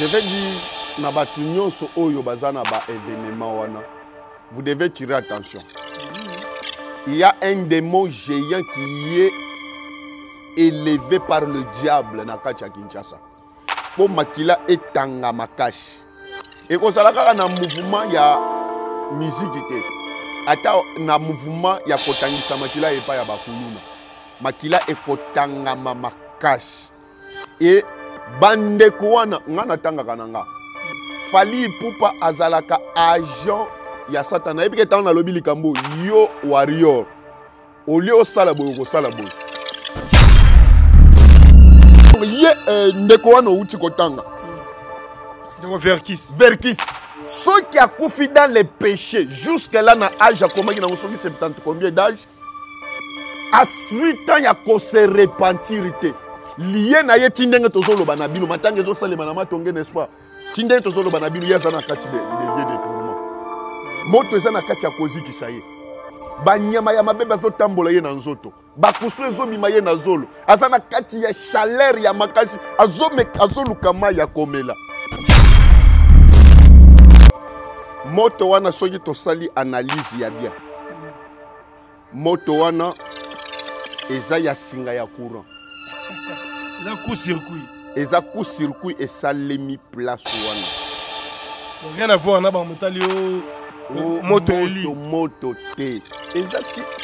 je vais dire na bato nyonso oyo baza na baévénement wana vous devez tirer attention il y a un démon géant qui est élevé par le diable na kati ya kinshasa mpo makila etanga makasi ekozala kaka na mouvement ya miziki te ata na mouvement ya kotangisa makila epai ya bakuluna makila ekotangama makasi e bandeko wana nga natangaka na nga fali pupa azalaka agent ya satana nayebi ke ntango nalobi likambo yo warior olie osala boye okosala boye ye eh, ndeko wana outi kotanga verkis verkis soki akufi dans le péché jusque là na age akomaki nango soki 70 combien d'age asui temps ya kose repentir te liye na ye ti ndenge tozoloba na bino matange ezosalema na matonge n'est-ce pas ti ndenge tozoloba na bino ye aza na kati levier de tourment moto eza na kati ya kozikisa ye banyama ya mabebe azotambola ye na nzoto bakusu ezobima ye na zolo aza na kati ya chaleur ya makasi azoluka mai ya komela moto wana soki tosali analyse ya bien moto wana eza ya singa ya courant eza coup circuit eza coup circuit esalemi place wana rien avoir na bamotali oh, o motomoto te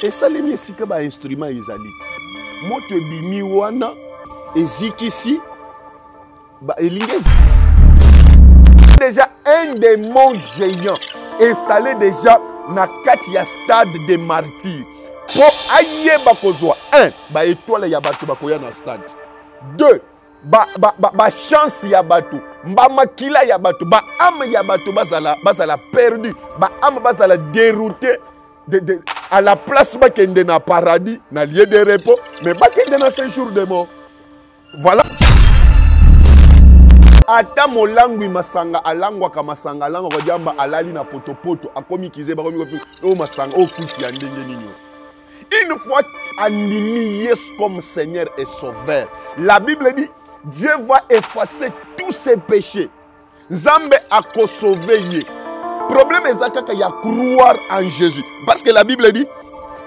esalemi esika bainstrument ezali moto ebimi wana ezikisi elingi déjà un démon géant installé déjà na kati ya stade de martyr mpo ayeba kozwa 1 baétoile ya bato bakoya na stade deux bachance ya bato bamakila ya bato baame ya bato bazala, bazala perdu baame bazala dérouté de, de, à la place bakende na paradis na lieu de repos mais bakende na cinq jours de mort voilà ata molangwi masanga alangwaka masanga alangwaka jamba alali na potopoto akomi kize bakomi kofi o oh masanga o oh kuti ya ndenge nini Une fois animé comme Seigneur et Sauveur, la Bible dit, Dieu va effacer tous ses péchés. Zambé a sauvé. Problème est qu'il y a croire en Jésus. Parce que la Bible dit,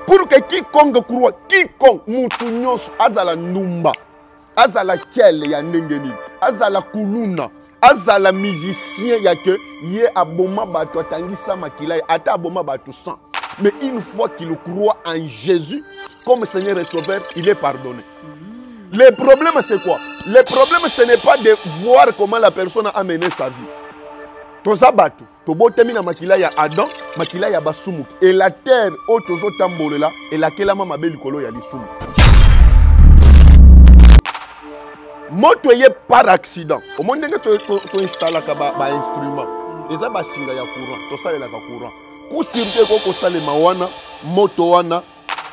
pour que quiconque croit, quiconque, a la azala numba, azala ya azala kuluna, azala musicien ya ke, aboma bato ata aboma la sang. Mais une fois qu'il croit en Jésus comme Seigneur et Sauveur, il est pardonné. Le problème, c'est quoi Le problème, ce n'est pas de voir comment la personne a amené sa vie. to tu na makila ya adam makila ya la terre, oh, tu la mabeli kolo ya lisumu as par accident omoni instrument, tu as ya courant un courant kusirte kokosalema wana moto wana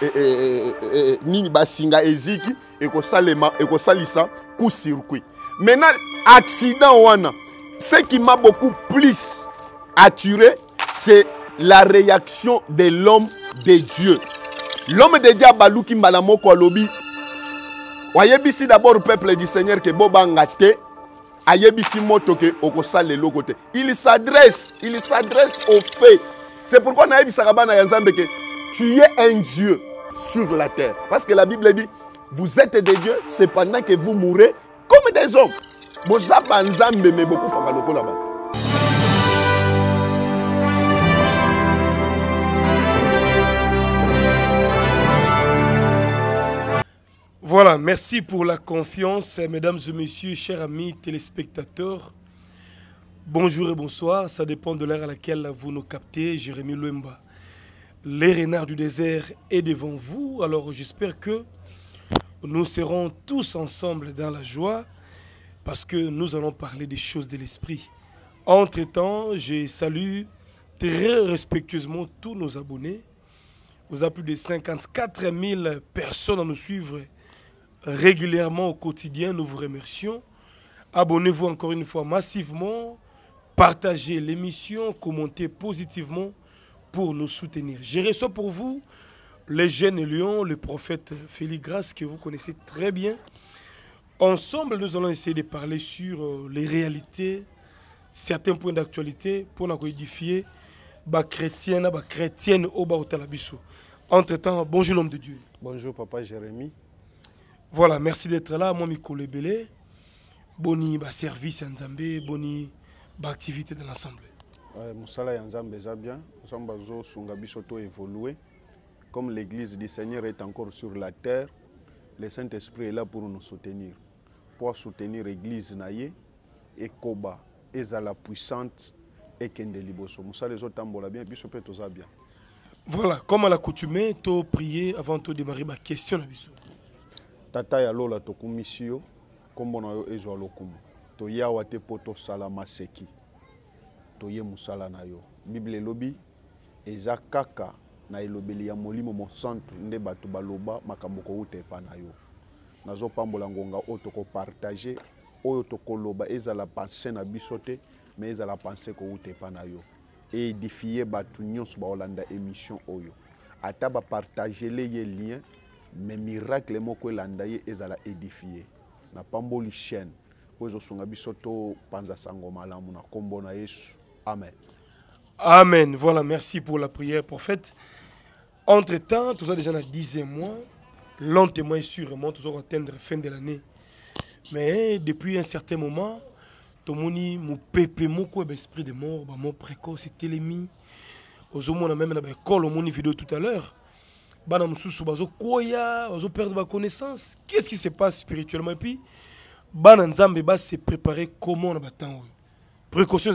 e e, e, e, e, nini basinga eziki ekosalema ekosalisa kusircuit maintenant accident wana ce qui m'a beaucoup plus attiré c'est la réaction de l'homme de dieu l'homme de dieu abaluki mbala moko alobi wayebisi d'abord peuple du seigneur ke bobanga te ayebisi moto ke okosala eloko te il s'adresse il s'adresse au fait c'est pourquoi Naïbi Sarabana que tu es un Dieu sur la terre. Parce que la Bible dit, vous êtes des dieux, c'est pendant que vous mourrez comme des hommes. Voilà, merci pour la confiance, mesdames et messieurs, chers amis téléspectateurs. Bonjour et bonsoir, ça dépend de l'heure à laquelle vous nous captez, Jérémy Louemba. Les renards du désert est devant vous, alors j'espère que nous serons tous ensemble dans la joie parce que nous allons parler des choses de l'esprit. Entre-temps, je salue très respectueusement tous nos abonnés. Vous avez plus de 54 000 personnes à nous suivre régulièrement au quotidien. Nous vous remercions. Abonnez-vous encore une fois massivement Partagez l'émission, commentez positivement pour nous soutenir. J'ai reçu pour vous les jeunes lions, le prophète Félix que vous connaissez très bien. Ensemble, nous allons essayer de parler sur euh, les réalités, certains points d'actualité pour nous édifier chrétienne, chrétienne au chrétiennes au Talabissou. Entre-temps, bonjour l'homme de Dieu. Bonjour papa Jérémy. Voilà, merci d'être là. Moi, Miko Lebele. Boni, bah, service à Nzambé. Boni, activité de l'assemblée mosala yanzam nzambe eza bien nzambe Sunga biso to comme l'église du seigneur est encore sur la terre le saint-esprit est là pour nous soutenir pour soutenir l'Église asoutenir et Koba, et à la puissante ekende liboso mosala tambola bien biso mpe toza bien voilà comme à l'accoutumée to prier avant to démarrer ba question biso tata ya lola tokumisi yo nkombo na yo ezwa toye awa te mpo tosala maseki toye mosala na yo bible elobi eza kaka na elobeli ya molimo mosantu nde bato baloba makambo kowuta epa na yo nazopambola ngonga oyo tokopartage oyo tokoloba ezala pense na biso te me ezala pense kowuta epa na yo eedifie bato nyonso baolanda émission oyo ata bapartagele ye lien me miracle moko elanda ye ezala édifie napamboli chaîne amen amen voilà merci pour la prière prophète entre temps ça déjà na 10 mois lentement et sûrement va atteindre fin de l'année mais depuis un certain moment tomoni mon moko mon ben, esprit, de mort ben, mon précoce etelemi ozomona même na on a vidéo tout à l'heure bana mosusu perdu ma connaissance, qu'est ce qui se passe spirituellement bana nzambe se préparer comment na batango précaution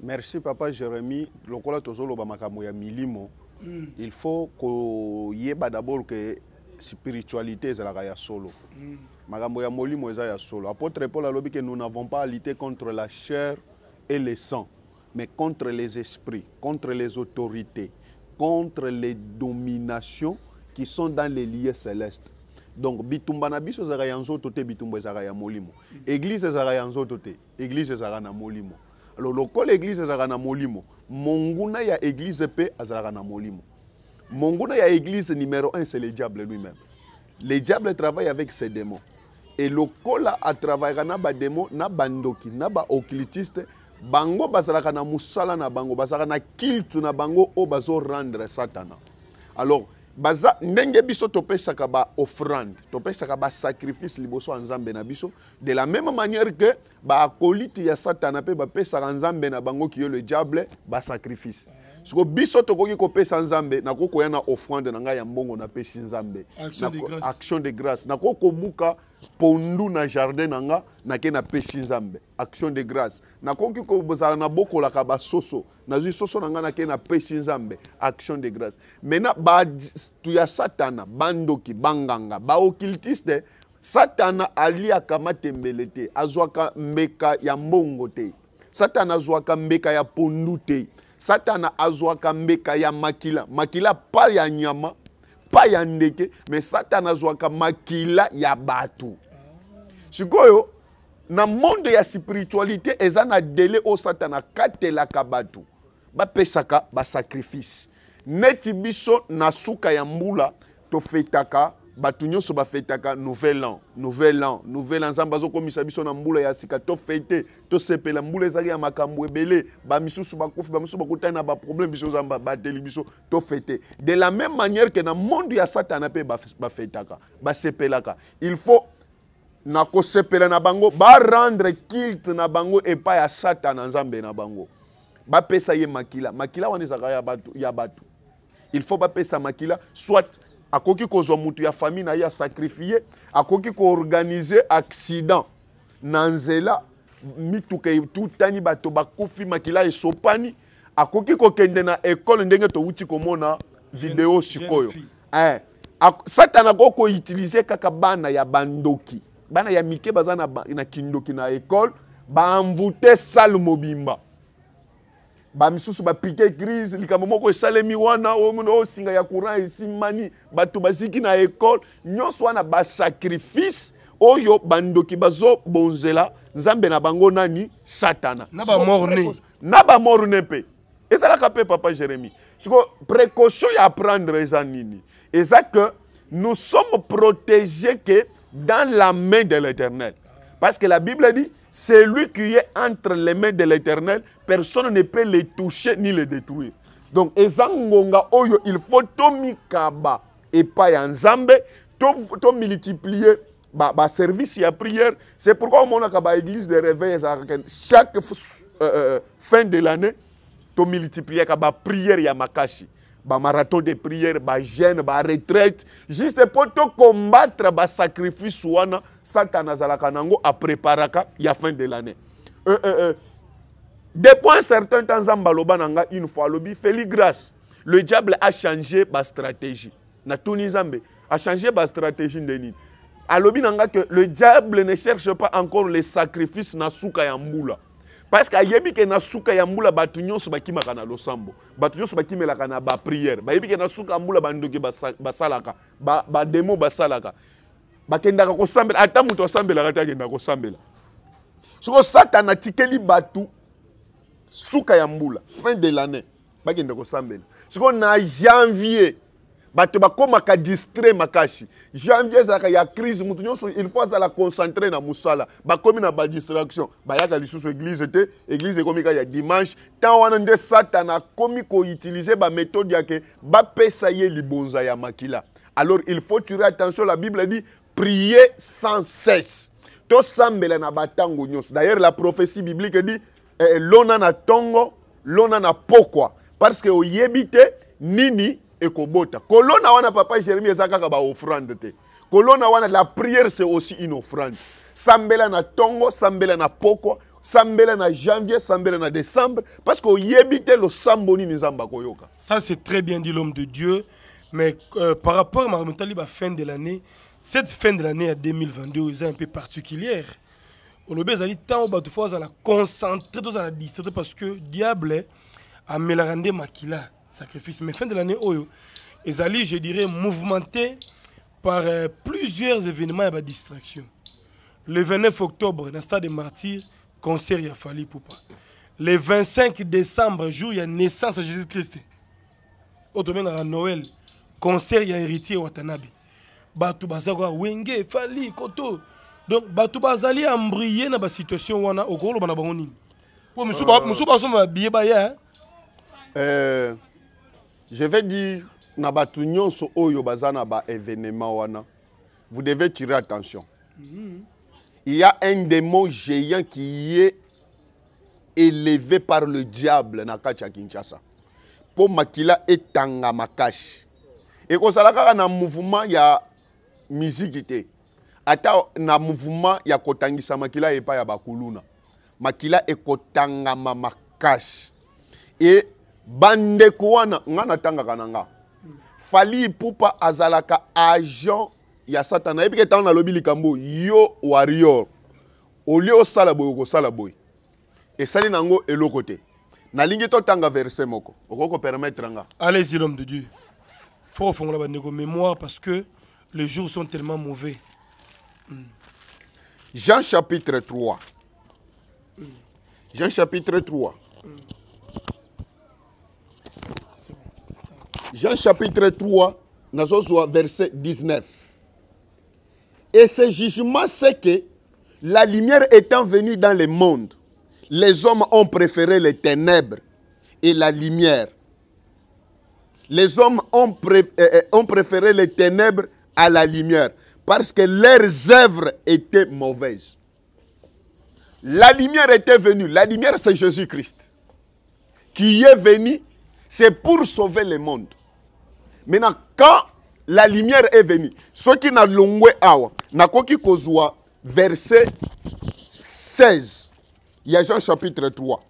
merci papa jérémy lokola ba makamo ya milimo hmm. il faut que d'abord que spiritualité la ya solo hmm. makambo ya molimo eza ya solo apôtre paul lobi que nous n'avons pas à lutter contre la chair et le sang mais contre les esprits contre les autorités contre les dominations qui sont dans les lieux célestes donc bitumba na biso ezalaka ya nzoto te bitumba ezalaka ya molimo eglize ezalaka ya nzoto te eglize ezalaka na molimo alors lokola eglize ezalaka na molimo monguna ya église pe azalaka na molimo monguna ya église numéro 1 c'est le diable lui-même le diable travaille avec ses démons et lokola travaillé, na démons, na bandoki na ba baoccultiste bango basara na musala na bango basara na tu na bango obazo rendre satana alors baza ndenge biso topesaka baoffrande topesaka basacrifice liboso ya nzambe na biso de la même manière ke baakolite ya satana mpe bapesaka nzambe na bango kiyo le diable basacrifice siko biso tokoki kopesa nzambe nakoki koya na offrande na ngai ya mbongo napesi nzambe action de grâce nakoki kobuka pondu na jardin na nga nake napesi nzambe action de grâce nakoki kozala nabokolaka basoso nazwi soso na nga nake napesi nzambe action de grâce maintenant batu ya satana bandoki banganga baokultiste satana aliaka matembele te azwaka mbeka ya mbongo te satana azwaka mbeka ya pondu te satana azwaka mbeka ya makila makila pa ya nyama pa ya ndeke me satana azwaka makila ya bato sikoyo na monde ya spiritualité eza na dele oyo satana akatelaka bato bapesaka basacrifice neti biso na suka ya mbula tofetaka bato nyonso bafetaka nouvel an nouvel an nouvel an nzambe azokomisa biso na mbula ya sika tofete tosepela mbula ezalaki ya makambo ebele ba bakufi ba bakutani na problème biso ba bateli biso tofete de la même manière que na monde ya satana ba sepela ka il faut na sepela na bango rendre kilt na bango epai ya satana nzambe na bango bapesa ye makila makila wana ezalaka ya bato il faut pesa makila soit akoki kozwa motu ya famille na ye asakrifie akoki koorganize accident na nzela mituka etutani bato bakufi makila esopani akoki kokende na ekole ndenge towuti komona video sikoyo eh. satana akoki koutilize kaka bana ya bandoki bana ya mike baza na, na kindoki na ekole baanvute sale mobimba bamisusu baplike crise likambo esalemi wana oh, oh, ya courant esimani bato baziki na ekole nyonso wana basacrifice oyo bandoki nzambe na bango nani satana na bamorne papa jérémi siko précaution ya prendre nous sommes protégés que dans la main de l'éternel parce que la Bible dit, celui qui est entre les mains de l'Éternel, personne ne peut le toucher ni le détruire. Donc, ezangonga il faut tomikaba et pas nzambe, to multiplier ba, service et prière. C'est pourquoi on église de réveil chaque euh, euh, fin de l'année, to multiplier la prière ya makashi ba marathon de prière ba gêne, ba retraite juste mpo ba sacrifice wana satan azalaka nango apréparaka ya fin de l'année euh, euh, euh. depuis un certain temps nzambe na une fois lobi, feli grâce le diable na bastratégie natuni a changé ba stratégie nini alobi Lobi nga que le diable ne cherche pas encore les sacrifices na ya mbula parceke ayebi ke na suka ya mbula bato nyonso bakimaka na losambo bato nyonso bakimelaka na bapriere bayebi ke na suka ya mbula bandoki basalaka bademo basalaka bakendaka kosambela ata moto asambelaka te akendaka kosambela soko satana atikeli bato suka ya mbula fin de lannée bakenda kosambela sikoyo na janvier bato bakomaka distrait makasi janvier ezalaka ya crise moto nyonso il faut azala concentrer na mosala bakomi na badistraction bayaka lisusu eglize te eglize ekomi kaka ya dimanche ntan wana nde satana akomi koutilize bametode yake bapesa ye libonza ya makila alors il faut attention la bible dit prier sans cesse tosambela na batango nyonso d'ailleurs la prophétie biblique dit eh, eh, lona na tongo, lona na pokwa parce que oyebi te nini ekobota kolona wana papa jérémie eza kaka offrande te kolona wana la prière c'est aussi une offrande sambela na tongo, sambela na pokwa sambela na janvier sambela na décembre parce que te lo samboni nzamba koyoka. ça c'est très bien dit l'homme de dieu mais euh, par rapport makambo etali fin de l'année cette fin de l'année ya 2022 est un peu particulière On olobi ezali ntango bato fo concentrer dans la distrait parce que diable eh, a l'a nde makila sacrifice. Mais fin de l'année, Oyo, oh, Ezali, je dirais, mouvementé par euh, plusieurs événements et distractions. Le 29 octobre, dans le stade des martyrs, concert il a fallu pour pas. Le 25 décembre, jour de y a naissance à Jésus-Christ. Autrement, à Noël, concert il y a héritier Watanabe. Batou bazakwa wenge fali koto. Donc batu bazali embriller dans la situation wana okolo bana bango nini. Po oh, Monsieur, musuba so mabie ba ya. Euh je vais dire na bato nyonso oyo baza na baévénement wana vous devez tirer attention mm -hmm. il y a un démon géant qui est élevé par le diable na kati ya kinshasa mpo makila etanga makasi ekozala kaka na mouvement ya miziki te ata na mouvement ya kotangisa makila epai ya bakuluna makila ekotangama makasi e bandeko wana nga tanga. kananga fali pupa azalaka agent ya satana nayebi ke ntango yo warrior olie salaboy, boye okosala boye et sali nango eloko te nalingi tanga verset moko okoki permettre. nga allez-y l'homme de dieu faut ofongola bandeko mémoire parce que les jours sont tellement mauvais jean chapitre 3 jean chapitre 3 Jean chapitre 3, verset 19. Et ce jugement, c'est que la lumière étant venue dans le monde, les hommes ont préféré les ténèbres et la lumière. Les hommes ont, euh, euh, ont préféré les ténèbres à la lumière parce que leurs œuvres étaient mauvaises. La lumière était venue. La lumière, c'est Jésus-Christ qui est venu. C'est pour sauver le monde. Maintenant, quand la lumière est venue, ce qui n'a longué awa, n'a koki kozwa, verset 16. Il y a Jean chapitre 3,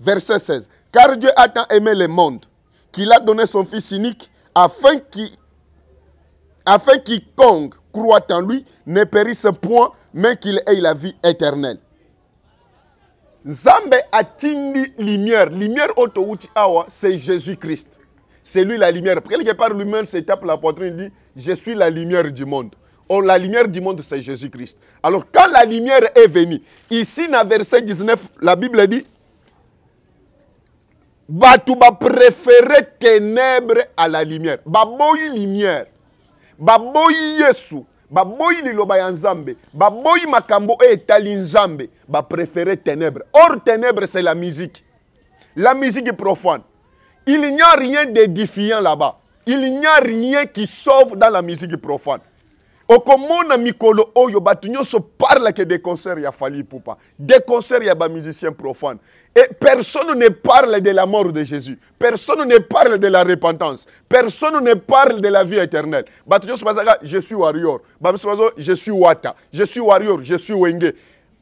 verset 16. Car Dieu a tant aimé le monde qu'il a donné son Fils cynique afin qu'il afin quiconque croit en lui ne périsse point, mais qu'il ait la vie éternelle. Zambe atindi lumière. Lumière autouti awa, c'est Jésus-Christ c'est lui la lumière. Quelque part, lui-même se tape la poitrine et dit, je suis la lumière du monde. Or, oh, la lumière du monde, c'est Jésus-Christ. Alors, quand la lumière est venue, ici, dans verset 19, la Bible dit, Batouba préféré ténèbres à la lumière. Baboyi lumière. Baboyi Yesu. baboyi baboyi makambo ténèbre or ténèbres, c'est la musique la musique est profonde. Il n'y a rien d'édifiant là-bas. Il n'y a rien qui sauve dans la musique profane. Au mikolo oyo Batunyo parle que des concerts fallu pour pas. des concerts des musiciens profanes. et personne ne parle de la mort de jésus personne ne parle de la repentance personne ne parle de la vie éternelle je suis warrior je suis wata je suis warrior je suis wenge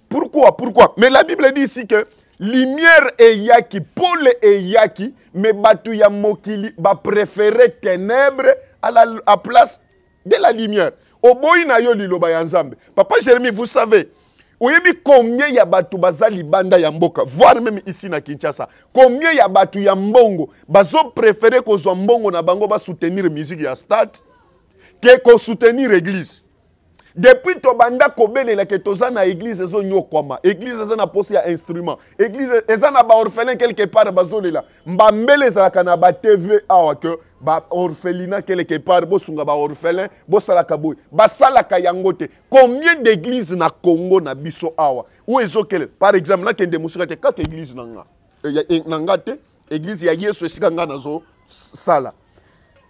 pourquoi pourquoi mais la bible dit ici que lumière eyaki pole eyaki me bato ya mokili bapréféré ténèbre à la à place de la lumière oboyi na yo liloba ya nzambe papa jérémi vous savez oyebi combien ya bato baza libanda ya mboka voire même ici na kinshasa combien ya bato ya mbongo bazopréféré kozwa mbongo na bango basoutenir musique ya stade ke kosoutenir église depuis tobanda kobelelaka toza na église ezonyokwama église eza na posi ya instrument église eza na baorphelin quelque part bazolela mbambele ezalaka na batv awa ke baorphelina quelque part bosunga baorphelin bosalaka boye basalaka yango te combien d'église na congo na biso awa o ezokelela par exemple nakende mosika te kaka église na nga eh, eh, na nga te église ya yesu esika nga nazosala so,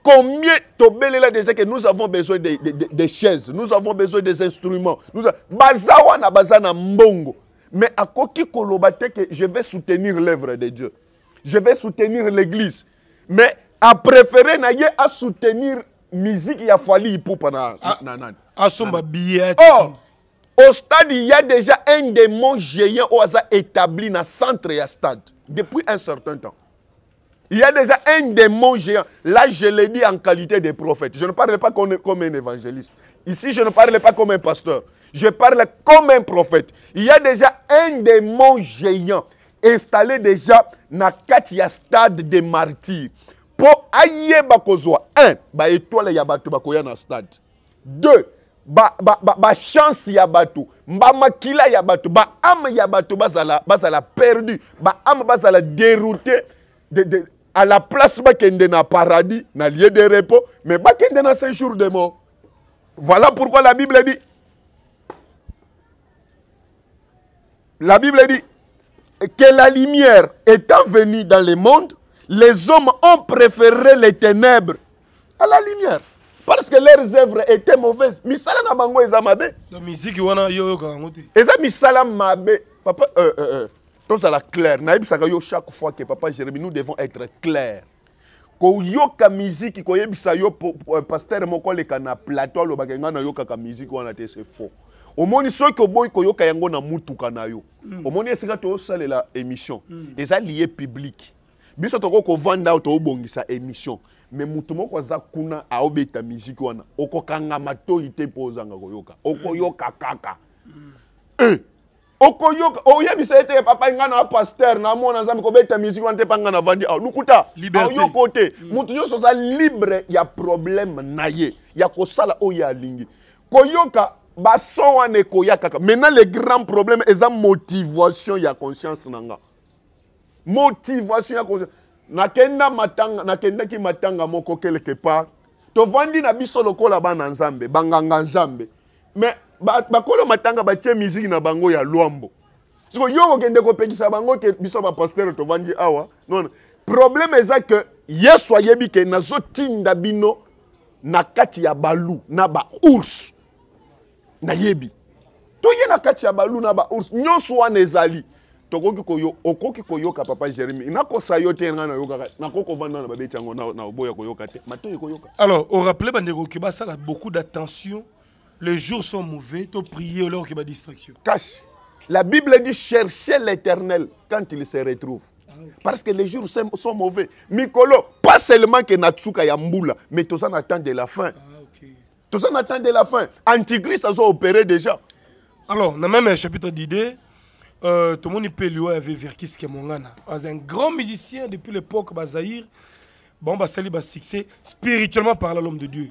Combien là déjà que nous avons besoin des de, chaises, nous avons besoin des instruments. Nous na bazana mbongo. Mais à que je vais soutenir l'œuvre de Dieu. Je vais soutenir l'église. Mais à préférer ye à soutenir musique il fali a pour ah, Oh, au stade il y a déjà un démon géant au établi dans le centre ya stade depuis un certain temps. Il y a déjà un démon géant. Là, je l'ai dit en qualité de prophète. Je ne parle pas comme un évangéliste. Ici, je ne parle pas comme un pasteur. Je parle comme un prophète. Il y a déjà un démon géant installé déjà dans le stade des martyrs. Pour aïe a un, ba étoile yabato bakoya na stade. Deux, ba, ba, ba, ba chance yabato, ba makila yabato, ba âme yabato bazala, bazala perdu, ba âme bazala dérouté, de, de, à la place bakende na paradis na lieu de repos mais y na cinq jours de mort voilà pourquoi la bible dit la bible dit que la lumière étant venue dans le monde les hommes ont préféré les ténèbres à la lumière parce que leurs œuvres étaient mauvaises misala na bango eza mabe eza misala mabe papa euh, euh, euh. tozala clair nayebisaka yo chaque fois que papa jérémi nous devons être clair koyoka miziki koyebisa yo euh, paster moko aleka na plateau alobaka ngai nayokaka miziki wana te se faux omoni soki oboyi koyoka yango na mutuka na yo mm. omoni esika tozosalela émission mm. eza lie publike biso tokoki kovanda ayo tobongisa émission me mutu moko aza kuna aobeta miziki wana okokanga matoyi te mpo ozanga koyoka okoyoka kaka mm. eh. okoyoka oyebisa te papa ngai na paster na mwana nzambe kobeta musike wana te mpa ngai navandi awa ah, lukuta aoyoko ah, te motu mm. nyonso aza libre ya probleme na ye ya kosala oyo alingi koyoka bason wana Koyaka. kaka maintenant le grand problème eza motivation ya conscience na nga motivation ya na kenda matanga ki matanga moko To part tovandi na biso la bana nzambe banganga nzambe mais bakolo matanga batie miziki na bango ya lwambo siko yo okende kopekisa bango ke biso bapastere tovandi awa non probleme eza ke yesu ayebi ke nazotinda bino na kati ya balu na baours nayebi toye na kati ya balu na baours nyonso wana ezali tokoki koyo okoki koyoka papa jérémi nakosa yo te ngai nayokaka nakoki kovanda na babeti yango na oboya koyoka te matoyi koyoka alors orappele bandeko ke basala beaucoup d'attention Les jours sont mauvais, tu pries alors qu'il y a distraction. Cache. La Bible dit chercher l'éternel quand il se retrouve. Ah Parce que les jours sont mauvais. Mikolo, pas seulement que Natsuka Yambula, mais tous en attend de la fin. Ah, en attend de la fin. Antichrist a opéré déjà. Alors, dans même un chapitre d'idées, euh, tout le monde qui avait Verkis Kemongana. Un grand musicien depuis l'époque Il Bon, bah, succès spirituellement par l'homme de Dieu.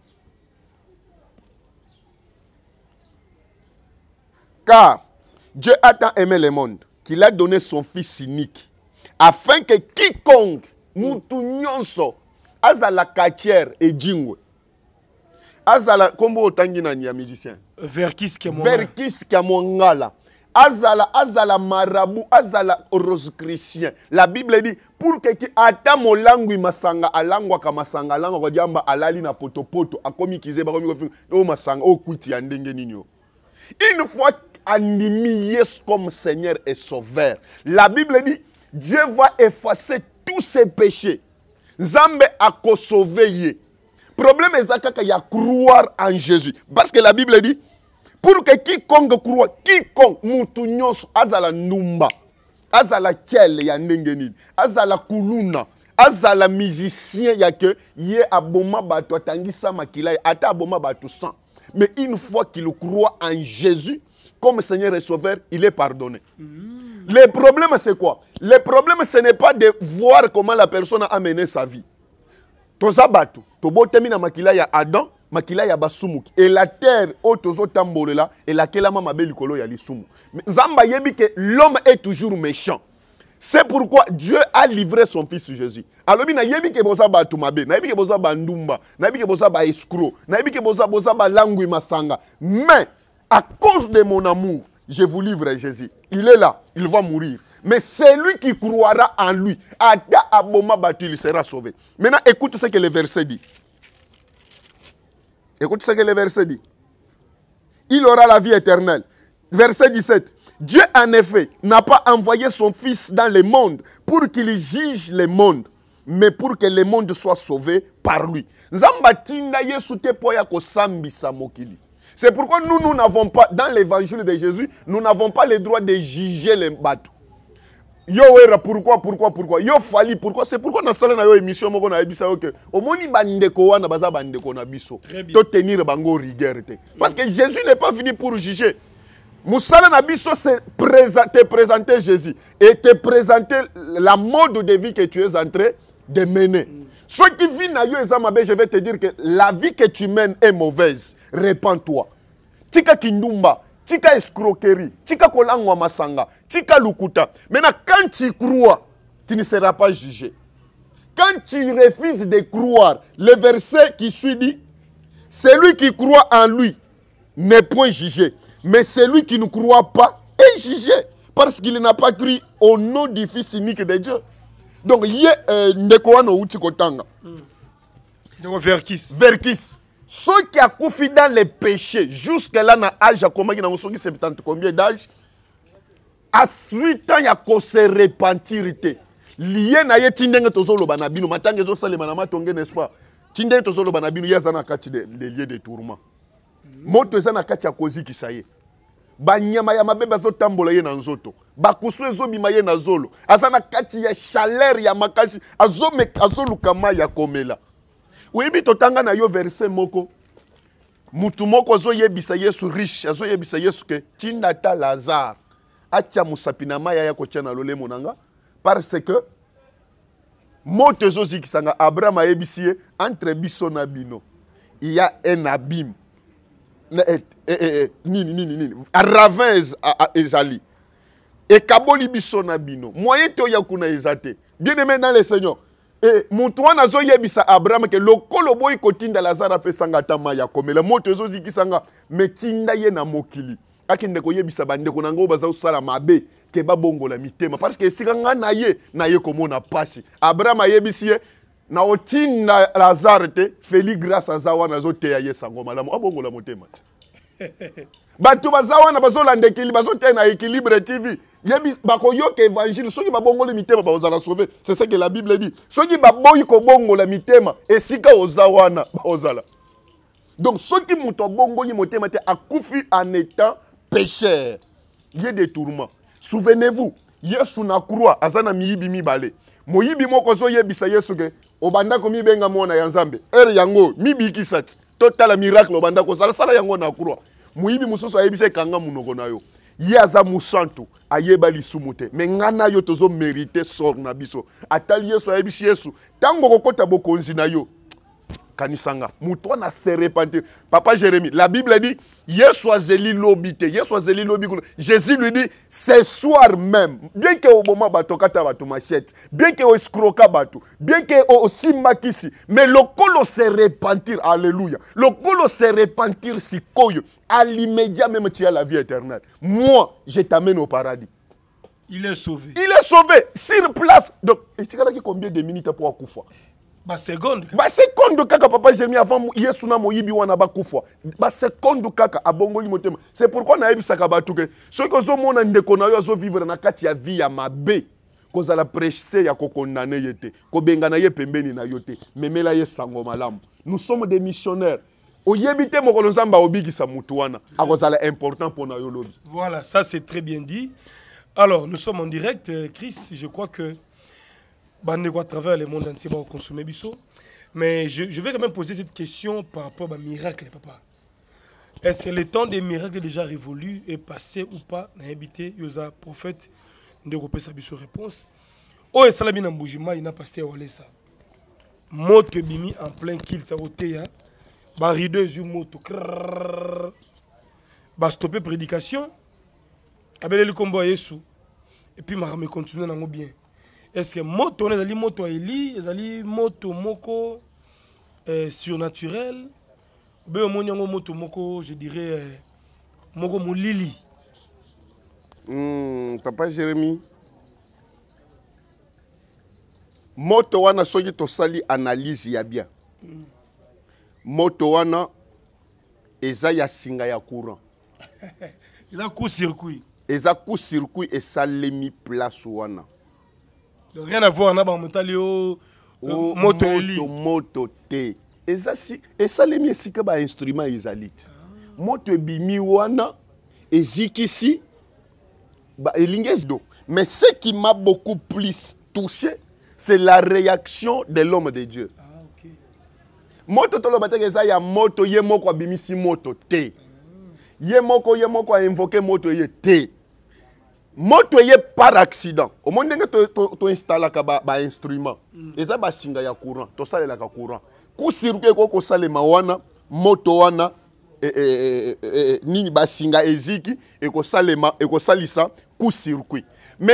Dieu a tant aimé le monde qu'il a donné son Fils unique, afin que quiconque, moutou nyonso, azala katière et jingue azala, kombo combo musicien? mon mongala. azala azala marabu azala chrétien la bible dit pour que à ata langue masanga que masanga à diamba alali na potopoto akomi à la langue à masanga langue oh, ya ndenge langue une fois a comme Seigneur et Sauveur. La Bible dit, Dieu va effacer tous ses péchés. zambe a sauvé. Problème est qu'il y a croire en Jésus. Parce que la Bible dit, pour que quiconque croit, quiconque mutu nyonso azala numba, azala tiel ya ndenge azala kuluna, azala musicien ya que ye aboma bato atangisa makila, ata aboma bato sang. Mais une fois qu'il croit en Jésus, comme Seigneur est Sauveur, il est pardonné. Mmh. Le problème, c'est quoi Le problème, ce n'est pas de voir comment la personne a amené sa vie. Tozabatu, tobo Temina makila ya Adam, makila ya basumuki. Et la terre, otozo oh, tambolela, et la kelama mabeli kolo ya lisumu. Zamba yebi que l'homme est toujours méchant. C'est pourquoi Dieu a livré son fils Jésus. Alors na yebi ke boza ba tumabe, na yebi ke boza ba ndumba, na yebi ke boza ba escroc, na yebi ke boza boza ba langui masanga. Mais à cause de mon amour, je vous livre Jésus. Il est là, il va mourir. Mais celui qui croira en lui, à Aboma battu, il sera sauvé. Maintenant, écoute ce que le verset dit. Écoute ce que le verset dit. Il aura la vie éternelle. Verset 17. Dieu, en effet, n'a pas envoyé son Fils dans le monde pour qu'il juge le monde, mais pour que le monde soit sauvé par lui. C'est pourquoi nous, nous n'avons pas, dans l'évangile de Jésus, nous n'avons pas le droit de juger les bateaux. Yo era pourquoi pourquoi pourquoi yo fali pourquoi c'est pourquoi nous sala na yo émission moko na au yo wana baza ko na biso to tenir bango rigueur parce que Jésus n'est pas venu pour juger Moussala émission c'est te présenter Jésus et te présenter la mode de vie que tu es en train de mener. Mm. Ceux qui vivent na yo ben, je vais te dire que la vie que tu mènes est mauvaise répands-toi. Tika kindumba, tika escroquerie, tika kolangwa masanga, tika lukuta. Maintenant, quand tu crois, tu ne seras pas jugé. Quand tu refuses de croire, le verset qui suit dit, celui qui croit en lui n'est point jugé, mais celui qui ne croit pas est jugé parce qu'il n'a pas cru au nom du Fils unique de Dieu. Donc, il y a un Verkis. Verkis. soki akufi dans le péché jusque-là na age akomaki nango soki 70 combien d'age aswi ntan ya kose repentir te liye na ye ti ndenge tozoloba na bino matanga ezosalema na matonge n'est-ce pas ti ndenge tozoloba na bino ye aza na kati le lieu de tourment moto eza na kati ya kozikisa ye banyama ya mabe bazotambola ye na nzoto bakusu ezobima ye na zolo aza na kati ya chaleur ya makasi azoluka mai ya komela azo oyebi totanga na yo verse moko mutu moko azoyebisa yesu riche azoyebisa yesu ke tinda ta lazare atia mosapi na mai aya kotia na lolemo na nga parce que moto ezozikisa nga abraham ayebisi ye entre biso na bino ya un abime eh, eh, eh, nini nini nini ravin ezali ekaboli biso na bino moyen te oya kuna eza te bien aimé dans le seigneur e moto wana azoyebisa abrahamu ke lokolo boyi kotindala azara apesanga ata mai ya komela moto ezozikisanga me tinda ye na mokili akende koyebisa bandeko na yango baza kosala mabe ke babongola mitema parceke esika ngai na ye na ye komona pasi abrahamu ayebisi ye na otinda lazare te feli grâce aza wana azoteya ye sango malamu abongola motema te bato baza wana bazolanda ekili bazotena équilibre tv yebi bakoyoka évangile soki babongoli mitema bakozala sauve c'est ce que la bible dit soki baboyi kobongola mitema esika oza wana bakozala donc soki moto abongoli motema te akufi en étant pécheur ye détournement souvenez-vous yesu na croix aza na miyibi mibale moyibi moko azoyebisa yesu ke obanda komibenga mwana ya nzambe ere yango mibikisa ti totala miracle obanda kozala sala yango na croix moyibi mosusu ayebisa ekanga monoko na yo ye aza mosantu ayeba lisumu te me ngai na yo tozomerite sor na biso atali yesu ayebisi yesu ntango okokɔta bokonzi na yo se repentir papa jérémie la bible dit yesu azeli lobite yesu azeli jésus lui dit ce soir même bien que au bato kata bato machette, bien ke oescroka bato bien ke osimbakisi mais le colo se repentir alléluia le colosse se repentir sikoyo à l'immédiat même tu as la vie éternelle moi je t'amène au paradis il est sauvé il est sauvé sur place donc etikala a combien de minutes pour fort? basekonde basekonde kaka papa jérémi avant yesu na moyibi wana bakufa basekonde kaka abongoli motema c'est pourquoi nayebisaka bato ke soki ozomona ndeko na yo vivre na kati ya vie ya mabe kozala presse ya kokondane ye Ko bengana ye pembeni na yo memela ye sango malamu nous sommes des missionnaires oyebi te mokolo nzambe sa motu wana akozala important mpona yo lobi voilà ça c'est très bien dit alors nous sommes en direct chris je crois que bande à travers le monde entier consommer biso mais je, je vais quand même poser cette question par rapport à miracle papa est-ce que le temps des miracles est déjà révolu est passé ou pas nayebi te prophète de prophète sa biso réponse oyo oh, il na pas na paster walesa moto bimi en plein ça kilt hein. akoteya barideau ezwi moto bah, stopper prédication abeleli Et puis, yesu ma continuer dans nango bien estce moto wana ezali moto ya eli ezali moto moko eh, surnaturel obe omoni yango moto moko je dirais eh, moko molili mm, papa jérémi moto wana soki tosali analyse ya bien mm. moto wana eza ya singa ya courant eza coup circuit eza coup circuit esalemi place wana Donc, rien à voir na bamotali o oh, oh, moto eli moto te ça si esalemi esika bainstrument ezali te moto ebimi wana ezikisi bah, elingi edo mais ce qui m'a beaucoup plus touché c'est la réaction de l'homme de dieu ah, moto tolo teke ça ya moto yemo ko bimisi moto te yemo ko yemo moko invoquer moto yete T moto yé par accident Au tu omoni ndenge toinstalaka bainstrument bah, mm. ezaba singa ya courant la courant ko ekoki ma wana moto wana nini basinga eziki ekosalema ekosalisa Mais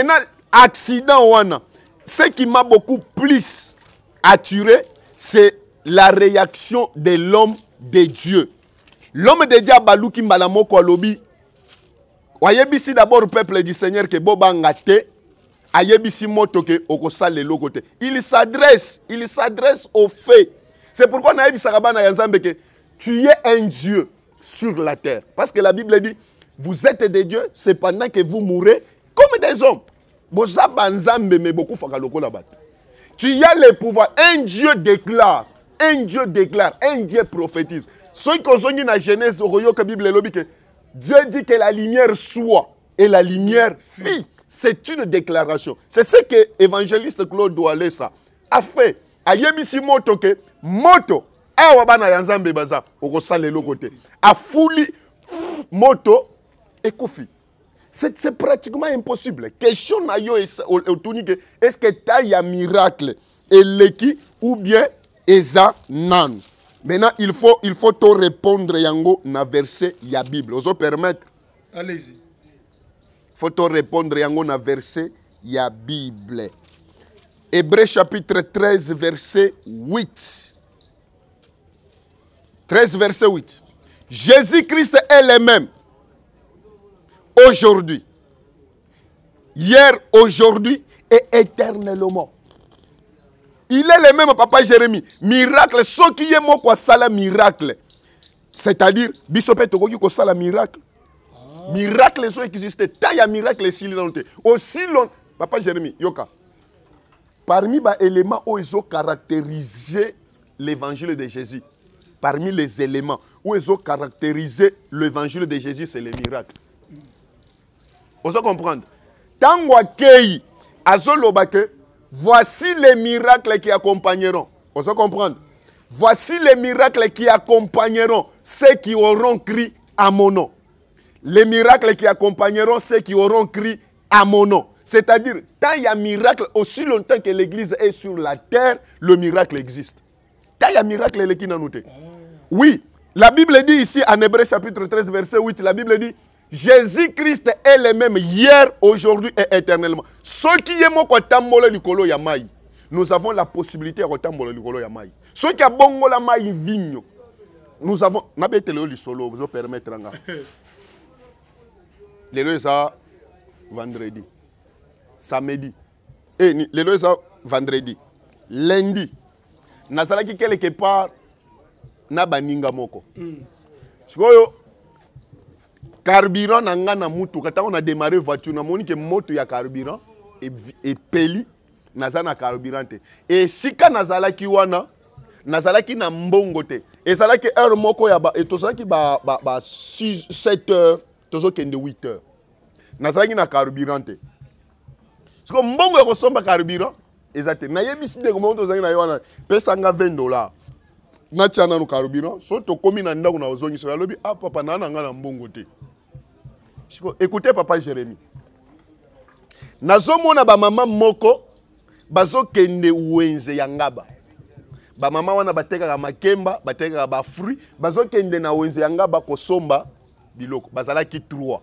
maintenant accident wana ce qui m'a beaucoup plus attiré c'est la réaction de l'homme de dieu l'homme de dieu abaluki mbala moko lobi oyebisi d'abord le peuple du seigneur que Ngate te ayebisi moto ke okosala le te il s'adresse il s'adresse au fait c'est pourquoi nayebisaka bana ya que tu es un dieu sur la terre parce que la bible dit vous êtes des dieux cependant que vous mourrez comme des hommes boza banzambe beaucoup bokufaka lokola bato tu as le pouvoir un dieu déclare un dieu déclare un dieu prophétise soki kozongi na genèse okoyoka bible que. Dieu dit que la lumière soit et la lumière fit. C'est une déclaration. C'est ce que l'évangéliste Claude Walesa a fait. ayebisi moto ke moto awa bana ya Baza, baza okosala Lokote. A afuli moto koufi. c'est pratiquement impossible question na yo ce est-ce que ta ya miracle l'équipe ou bien eza Maintenant, il faut, il te répondre, Yango, na verset ya Bible. Vous permettre Allez-y. Il faut te répondre, Yango, na verset ya Bible. Hébreu chapitre 13, verset 8. 13, verset 8. Jésus-Christ est le même aujourd'hui, hier, aujourd'hui et éternellement. Il est le même papa Jérémy. Miracle, ce qui est moi quoi ça la miracle. C'est-à-dire bisopé quoi ça la miracle. Miracle so existe. Taille miracle si longtemps. Aussi long papa Jérémie yoka. Parmi les bah, éléments où ils ont caractérisé l'évangile de Jésus. Parmi les éléments où ils ont caractérisé l'évangile de Jésus, c'est les miracles. Vous comprenez? Tango Voici les miracles qui accompagneront. On se comprend Voici les miracles qui accompagneront ceux qui auront crié à mon nom. Les miracles qui accompagneront ceux qui auront crié à mon nom. C'est-à-dire, tant il y a miracle, aussi longtemps que l'Église est sur la terre, le miracle existe. Tant il y a miracle, il est qui eh. Oui, la Bible dit ici en Hébreu chapitre 13, verset 8, la Bible dit Jésus-Christ est le même hier, aujourd'hui et éternellement. Ceux qui aiment Kotambola Likolo Yamai, nous avons la possibilité de Kotambola Colo Yamai. Ceux qui bongo la maille vigno, nous avons. Nabete le solo, vous permettre. Le ça vendredi, samedi, Eh, le ça vendredi, lundi. Nazalaki quelque part, Nabaninga Moko. Mm. carburant na nga na mutuka ntango na démarre voiture namoni ke moto ya carburant epeli e naza na carburant te e esika nazalaki wana nazalaki na mbongo te ezalaki heure moko ya e tozalaki ba, ba, ba 7 heures tozokende 8 heures nazalaki na carburant te siko mbongo ya kosomba carburant eza te nayebisi ndeko moko tozalaki na ye wana pesanga 20 dollars natya nanu carburant so tokómi na ndako na ozongisela alobi a ah, papa naa na nga na mbongo te écoutez papa jérémie nazomona bamama moko bazokende wenze ya ngaba bamama wana batekaka makemba batekaka bafruit bazokende na wenze ya ngaba kosomba biloko bazalaki 3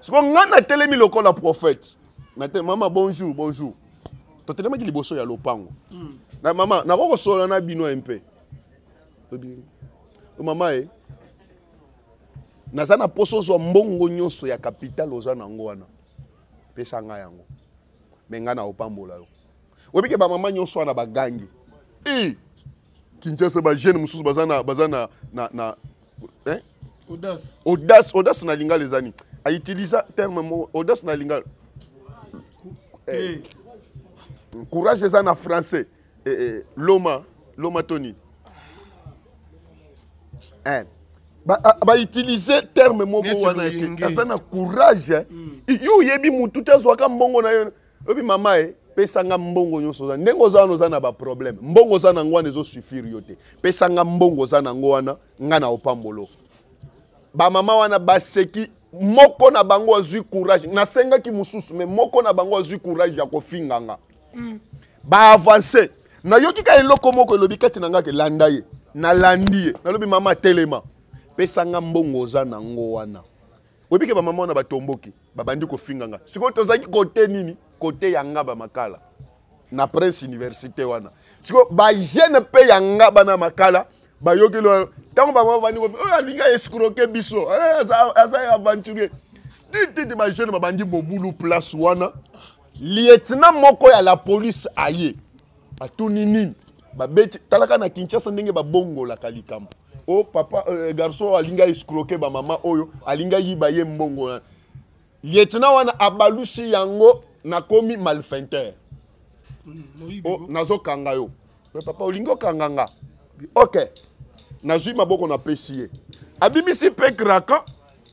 siko ngai natelemi lokola prophète nate mama bonjour bonjour totelemaki liboso ya lopango mm. na mama nakokosola na bino mpe mama e naza na mposa ozwa mbongo nyonso ya kapital oza nango wana pesa ngai yango me ngai naopambola yo oyebike bamama nyonso wana bagangi e kinshasa bajeune mosusu baza na baza na, na, na eh? audace audace na lingala eza nini aiutilisa terme mo audace na lingala eh. eh, courage eza na français eh, eh, loma loma to nini eh. bautilize ba terme moko wana ete aza na courage mm. yo oyebi motu te azwaka mbongo na yo lobi mama e pesanga mbongo nyonso oza ndenge oza wana oza na baproblème mbongo oza nango wana ezosuffire yo te pesanga mbongo oza nango wana ngai na opambolo bamama wana baseki moko na bango azwi courage nasengaki mosusu me moko na bango azwi courage ya kofinganga mm. baavance nayoki ka eloko moko elobi kati na ngai ke landa ye nalandi ye nalobi mama telema pesanga mbongo oza nango wana oyebike bamama wana batomboki babandi kofinganga sikoyo tozalaki kote nini kote yanga bamakala na prince université wana sikoyo bahyene mpe yanga bana makala bayokeli wana ntango bamama babandi kofi oyo alingi aescroke biso eh, aza aventurier tititi bajeune babandi mobulu place wana lietina moko ya la polise aye atuni nini babeti talaka na kinshasa ndenge babongolaka likambo o papa euh, garçon alingi escroke bamama oyo alingi ayiba ye mbongo wana lieutenant wana abalusi yango nakomi malfeinteur nazokanga yo me papa olingi okanga nga ok nazwi maboko napesi ye abimisi mpe kraka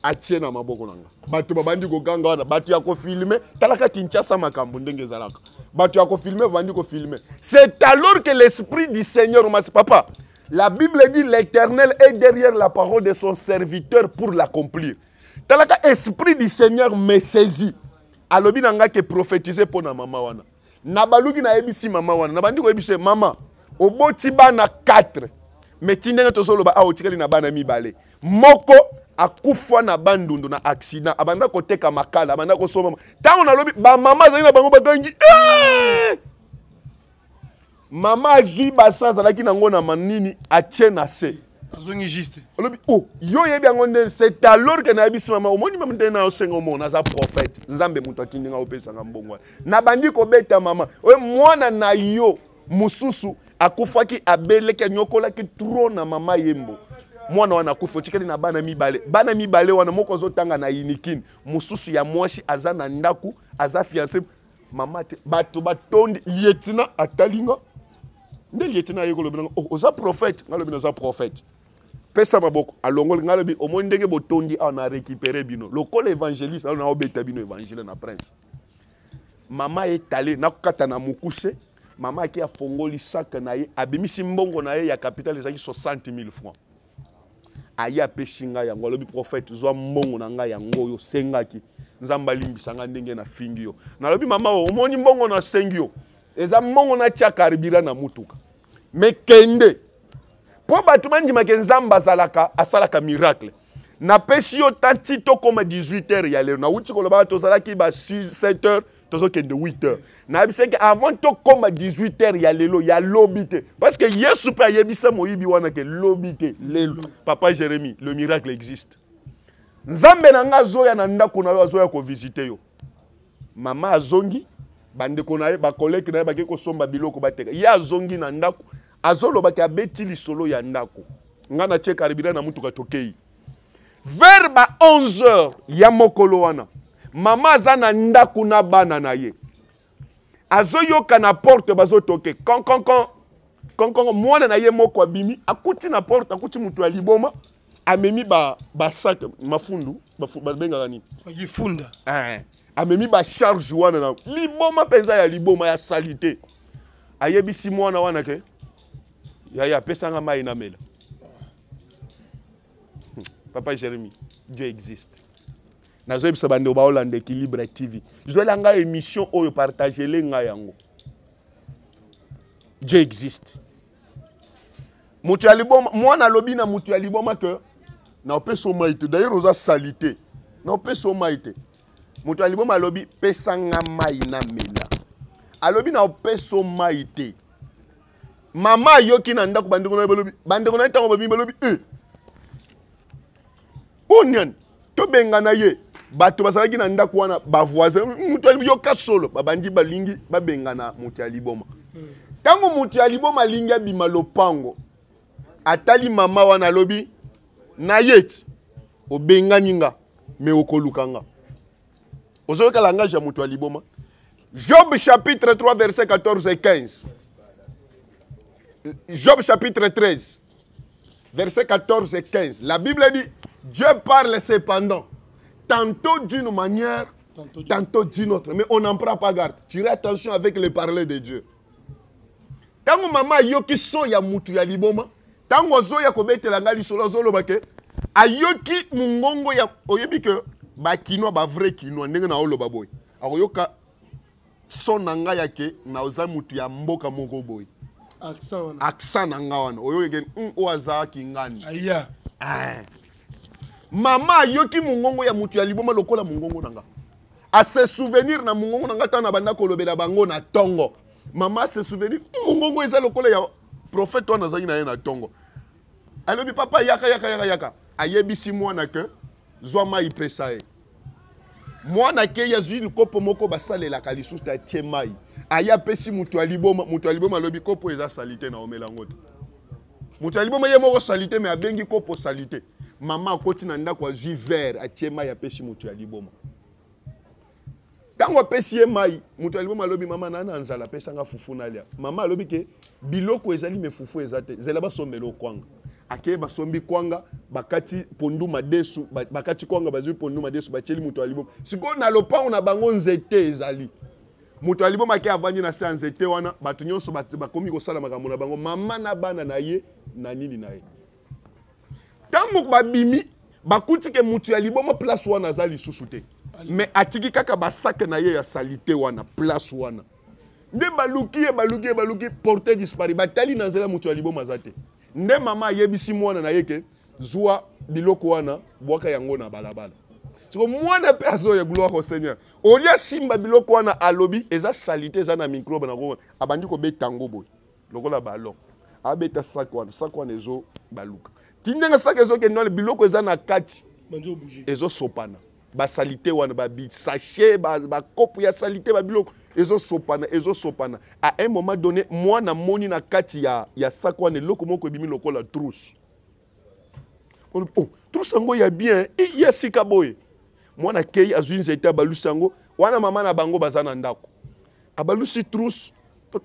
atie na maboko na nga bato babandi koganga wana bato ya kofilme talaka kinshasa makambo ndenge ezalaka bato ya kofilme babandi kofilme c'est alors que l'esprit du seigneur omasi papa La Bible dit l'Éternel est derrière la parole de son serviteur pour l'accomplir. Talaka esprit du Seigneur me saisit. alobi nanga ke prophétiser mpo na mama wana na nayebisi mama wana nabandi koyebisa mama oboti bana 4 me ti ndenge ba a otikali na bana mi balé. moko akufa na bandundu na accident abanda koteka makala abanda kosomama na lobi ba mama na bango bagangi eh! mama azwi basa azalaki nango na manini atie na se azongi juste olobi o oh, yo oyebi yango nde c'est alors ke nayebisi mama omoni mama nde nayosenga omona aza prophète nzambe moto atindinga opesanga mbongo wana nabandi kobeta mama oyo mwana na yo mosusu akufaki abeleki anyokolaki tro na mama yembo mwana wana akufi otikeli na bana mibale bana mibale wana moko azotanga na yinikini mosusu ya mwasi aza na ndaku aza fiance mama te bato batondi lietina atalinga nde lieutenant ayeki olobi nanga oh, oza prophète nga lobi naza prophète pesa maboko alongoli nga lobi omoni ndenge botondi awa ah, na récupéré bino lokola évangéliste alo naobeta bino évangile na prince mama etale nakokata na mokuse mama aki afongoli sake na ye abimisi mbongo na ye ya capitale ezalaki 60 000 francs aye apesi ngai yango alobi prophète zwa mbongo na ngai yango oyo osengaki nzambe alimbisa ngai ndenge nafingi yo nalobi mama o omoni mbongo nasengi yo eza mbongo natya karbira na mutuka me kende mpo bato bandimaki nzambe azalaka asalaka miracle napesi yo tanti tokoma 18 h ya lelo nauti koloba tozalaki ba 7 ke tozokende 8 heure nayebisaki avant tokoma 18 h ya lelo ya lobi te parce que yesu mpe ayebisa moyibi wana ke lobi te lelo papa jérémi le miracle existe nzambe na ngai azoya na ndako na yo azoya kovisite yo mama azongi bandeko na ye bakoleke na ye bakei kosomba biloko bateka ye azongi na ndako azolobaki abeti lisolo ya ndako ngai natie karibira na mutuka tokei vers ba 11 heure ya mokolo wana mama aza na ndako na bana na ye azoyoka na porte bazotoke konkonkon konkonko mwana na ye moko abimi akuti na porte akuti moto ya liboma amemi basake ba mafundu babengaka ba nini bagifunda eh. amemi charge wana na liboma pensa ya liboma ya salité ayebisi mwana wana ke ya pesa nga mai na mela hmm, papa jérémi dieu existe nazoyebisa bandeko baolanda équilibre tv zwela nga émission oyo partagele nga yango dieu existe moto ya liboma mwana na moto ya liboma ke na opesa maite d'ailleurs oza salité na opesa maite moto ya libomo alobi pesanga mai namela alobi na opeso mai te mama ayoki na ndako bandeko na balobi bandeko na ye ntango babimi balobi e eh. union tobengana ye bato bazalaki na ndako wana bavoisin moto yoka solo babandi balingi babengana moto ya liboma ntango moto ya liboma alingi abima lopango atali mama wana alobi na ye ti obengani nga me okolukanga job chapitre 3 verset 14 et 15 job chapitre 13 verset 14 et 15 la bible dit dieu parle cependant tantôt d'une manière tantôt d'une autre mais on n'en prend pas garde tirez attention avec le parler de dieu mama so ya ya liboma il ke ayoki ya oyebi ke bakinois bavrai kinois ndenge naoloba boye akoyoka so na ngai yake naza motu ya mboka moko boye aksa na nga wana oyoyeke oyo azalaki ngani eh. mama ayoki mongongo ya motu ya liboma lokola mongongo na nga ase souvenir na mongongo na nga ntango banda kolobela bango na ntongo mama ase souvenir mongongo eza lokola ya prophète wana azalaki na ye na ntongo alobi papa yaka yaka yaka yaka ayebisi mwana ke zwa mai pesa ye mwana akeyi azwi likopo moko basalelaka lisusu atie mai aya apesi moto ya liboma moto ya liboma alobi kopo eza salite na omelango te moto ya liboma ye moko salite me abengi kopo salite mama akoti na ndako azwi vere atie mai apesi moto ya liboma ntango apesi ye mai moto ya liboma alobi mama naa na nzala apesanga fufu nalia mama alobi ke biloko ezali me fufu eza te zela basombela okwanga akeye basombi kwanga bakati pondu madesu bakati kwanga bazwi pondu madesu batieli moto ya libomo na lopango na bango nzete ezali moto ya libomo ake avandi na se ya nzete wana bato nyonso bakomi kosala makambo na bango mama na bana na ye na nini na ye ntango babimi bakuti ke moto ya liboma place wana aza lisusu te me atiki kaka basake na ye ya salite wana place wana nde baluki ye baluki ye baluki porte dispari batali na nzela moto ya libomo aza te nde mama ayebisi mwana na ye ke zwa biloko wana bwaka yango na balabala siko mwana mpe azoya gloire au seigneur olie asimba biloko wana alobi eza salite eza na microbe na ngo abandi kobeta yango boye lokola balon abeta sak wana sak wana ezobaluka ti ndenge sak ezokende wana biloko eza na kati ezosopana basalite wana babisashe bakopo ya salite babiloko ezosopana ezosopana a un moment donné mwana amoni na kati ya, ya sako wana eloko moko ebimi lokola truse oh, truse yango ya bien ya sika boye mwana akei azwi nzete abalusi yango wana mama na bango baza na ndako abalusi truse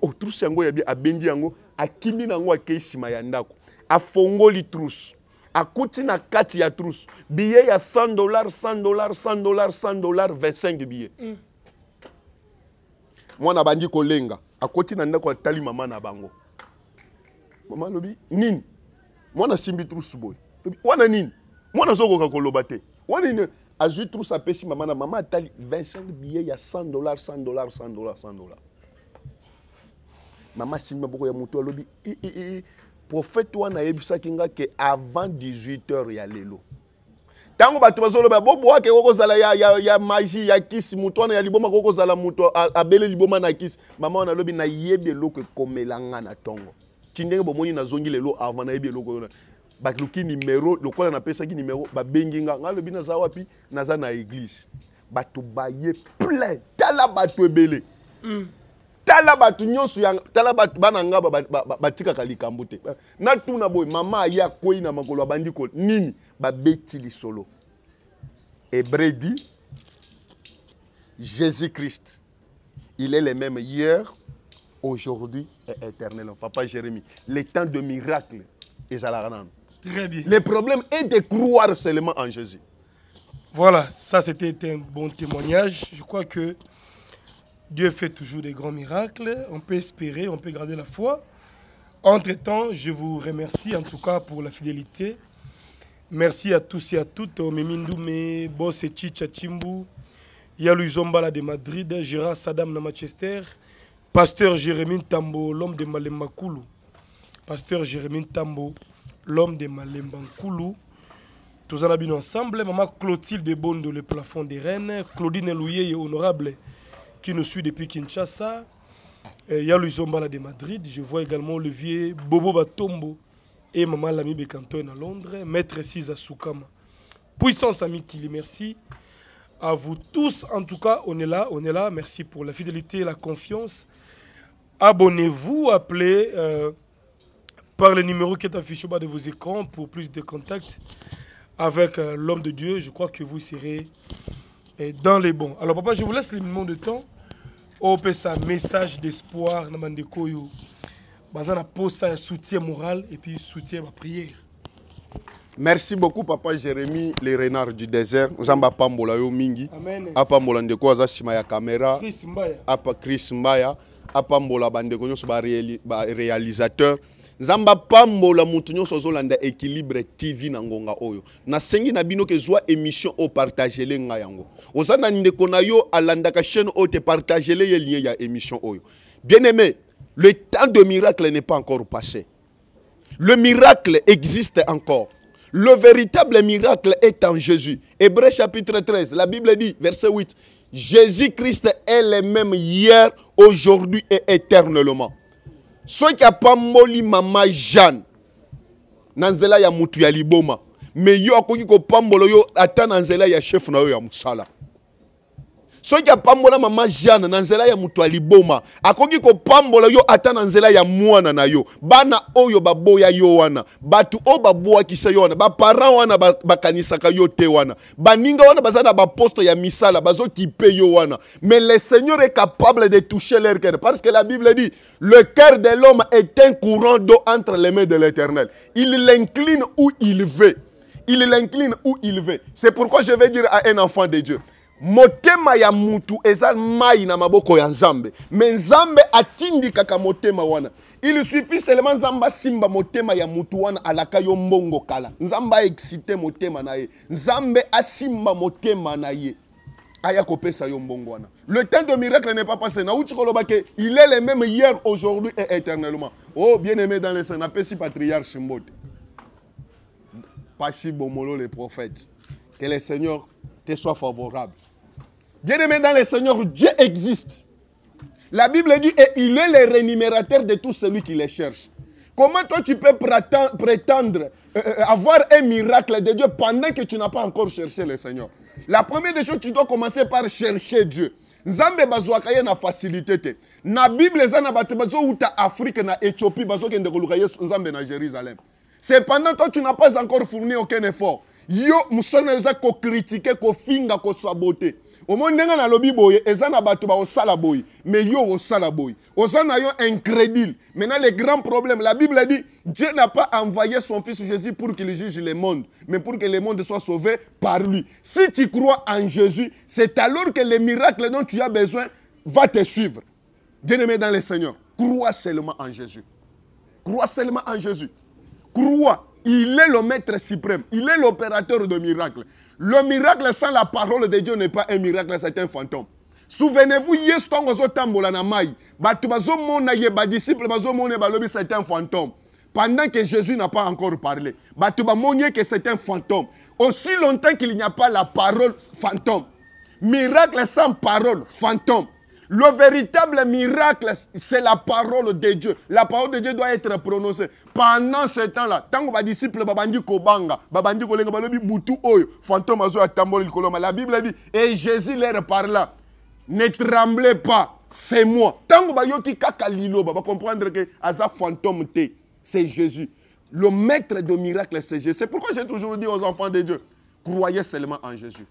oh, truse yango ya bien abendi yango akimi na yango akei nsima ya ndako afongoli truse akuti na kati ya trousse billet ya 100 dollar 100 dollar 100 dollar 100 dollar 25 billet mm. mwana abandi kolenga akoti na ndako atali mama na bango mama alobi nini mwana asimbi trousse boye wana nini mwana azokoka koloba te wana nini azwi trousse apesi mama na mama atali 25 billet ya 100 dollar 100 dollar 100 dollar 100 dollar mama asimbi maboko ya motu alobi prophète wana ayebisaki nga ke avant 18h ya lelo ntango bato bazoloba bobwake kokozala ya, ya, ya magie ya kisi moto wana ya liboma kokozala moto abele liboma na kisi mama wana alobi nayebi eloko ekomela nga na ntongo ti ndenge bomoni nazongi lelo avant nayebi eloko yona baluki nimero lokola napesaki nimero babengi nga nga alobi naza wapi naza na eglize bato baye plein tala bato ebele mm. tala bato nyonso ya tala bato bana nga batikaka likambo te natuna boy mama ya akwei na makolo abandi ko nini babeti lisolo ebredi jésus-christ il est le même hier aujourd'hui et éternellement papa jérémie le temps de miracle à la très bien le problème est de croire seulement en jésus voilà ça c'était un bon témoignage je crois que Dieu fait toujours des grands miracles. On peut espérer, on peut garder la foi. Entre-temps, je vous remercie en tout cas pour la fidélité. Merci à tous et à toutes. Omemindoume, Chicha Chimbu, Yalu Zombala de Madrid, Gérard Sadam de Manchester, Pasteur Jérémy Tambo, l'homme de Malembakoulou. Pasteur Jérémy Tambo, l'homme de Malembakoulou. Tous en ensemble. Maman Clotilde de le plafond des Rennes. Claudine Louillet, honorable qui nous suit depuis Kinshasa. Euh, il y a de Madrid. Je vois également Olivier Bobo Batombo et Maman Lami à Londres. Maître Siza Soukama. Puissance Ami Kili, merci. À vous tous, en tout cas, on est là, on est là. Merci pour la fidélité et la confiance. Abonnez-vous, appelez euh, par le numéro qui est affiché au bas de vos écrans pour plus de contacts avec euh, l'homme de Dieu. Je crois que vous serez et dans les bons. Alors, papa, je vous laisse les moments de temps. opé oh, ça message d'espoir na bande oyo baza na posa soutien moral et puis soutien ma prière merci beaucoup papa Jérémy, les renards du désert nzambe apambola yo mingi apambola ndeko aza nsima ya caméra chris mbaya Chris Mbaya. apambola bandeko nyonso baréalisateur réalisateur nzambe pambola motu zola azolanda équilibre tv na ngonga oyo sengi na bino kezwa émission partager le nga yango ozana na ndeko na alanda chaîne partagée te ya émission oyo bien aimé le temps de miracle n'est pas encore passé le miracle existe encore le véritable miracle est en Jésus. Hébreu chapitre 13, la Bible dit, verset 8, Jésus-Christ est le même hier, aujourd'hui et éternellement. soki apamboli mama jeanne na nzela ya motu ya liboma me yo akoki kopambola yo ata na nzela ya chef na yo ya mosala soki pambola mama jeanne na nzela ya moto aliboma akoki pambola yo ata nanzela nzela ya mwana na yo bana oyo baboya yo wana bato oyo babwakisa yo wana baparent wana ka yo te wana baninga wana bazana ba poste ya misala pe yo wana mais le seigneur est capable de toucher leur cœur parce que la bible dit le cœur de l'homme est un courant d'eau entre les mains de l'éternel il l'incline où il veut il l'incline où il veut c'est pourquoi je vais dire à un enfant de dieu motema ya mutu ezal mai na maboko ya nzambe me nzambe kaka motema wana il suffit seulement nzamba Simba, motema ya mutu wana alaka yo mbongo kala nzamba aexcite motema na ye nzambe asimba motema na ye aya kopesa yo mbongo wana le temps de miracle n'est pas passé koloba ke il est le même hier aujourd'hui et éternellement oh bien aimé dans le na napesi patriarche mbote bomolo le prophète que le seigneur te soit favorable Bien-aimé dans le Seigneur, Dieu existe. La Bible dit, et il est le rémunérateur de tout celui qui les cherche. Comment toi tu peux prétendre, euh, euh, avoir un miracle de Dieu pendant que tu n'as pas encore cherché le Seigneur La première des choses, tu dois commencer par chercher Dieu. nzambe bazwakaye na facilité te na bible eza na bato bazowuta Afrique na éthiopie bazokende koluka ye nzambe na C'est pendant toi tu n'as pas encore fourni aucun effort yo za ko critiquer ko finga ko saboter monde, boye ça na au salaboy, mais yo osala boye yo maintenant le grand problème la bible dit dieu n'a pas envoyé son fils jésus pour qu'il juge le monde mais pour que le monde soit sauvé par lui si tu crois en jésus c'est alors que les miracles dont tu as besoin va te suivre bien-aimé dans le seigneur crois seulement en jésus crois seulement en jésus crois il est le maître suprême. Il est l'opérateur de miracles. Le miracle sans la parole de Dieu n'est pas un miracle, c'est un fantôme. Souvenez-vous, mai, batu disciple balobi c'est un fantôme. Pendant que Jésus n'a pas encore parlé, batu que c'est un fantôme. Aussi longtemps qu'il n'y a pas la parole fantôme. Miracle sans parole, fantôme. Le véritable miracle, c'est la parole de Dieu. La parole de Dieu doit être prononcée. Pendant ce temps-là, tant que les disciples, babandi kobanga, babandi butu oyo, fantôme La Bible dit, et Jésus leur parla, ne tremblez pas, c'est moi. Tant que yoti kaka Lilo va comprendre que fantôme c'est Jésus. Le maître de miracles, c'est Jésus. C'est pourquoi j'ai toujours dit aux enfants de Dieu, croyez seulement en Jésus.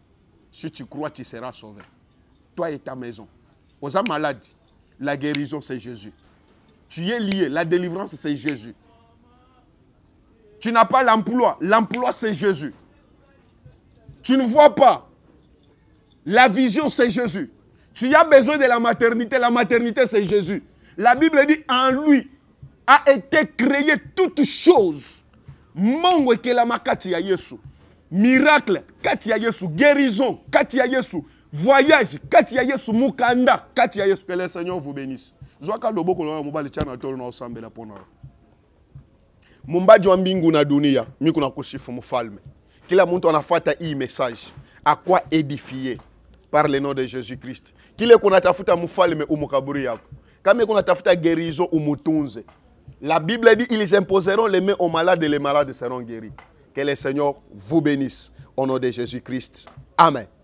Si tu crois, tu seras sauvé. Toi et ta maison. Aux malade la guérison c'est Jésus tu es lié la délivrance c'est Jésus tu n'as pas l'emploi l'emploi c'est Jésus tu ne vois pas la vision c'est Jésus tu as besoin de la maternité la maternité c'est Jésus la Bible dit en lui a été créée toute chose miracle Katia guérison voyage kati ya yesu mukanda kati ya yesu que le seigneur vous bénisse zwaka loboko na mobali tia na tolo na osambela mpo na yo mumbaji wa mbingu na dunia miku na kusifu mfalme kila mtu anafata hii message quoi édifier par le nom de jésus christ kile kunatafuta mfalme umukaburi yako kama guérison gerizo umutunze la bible dit ils imposeront les mains aux malades et les malades seront guéris que le seigneur vous bénisse au nom de jésus christ amen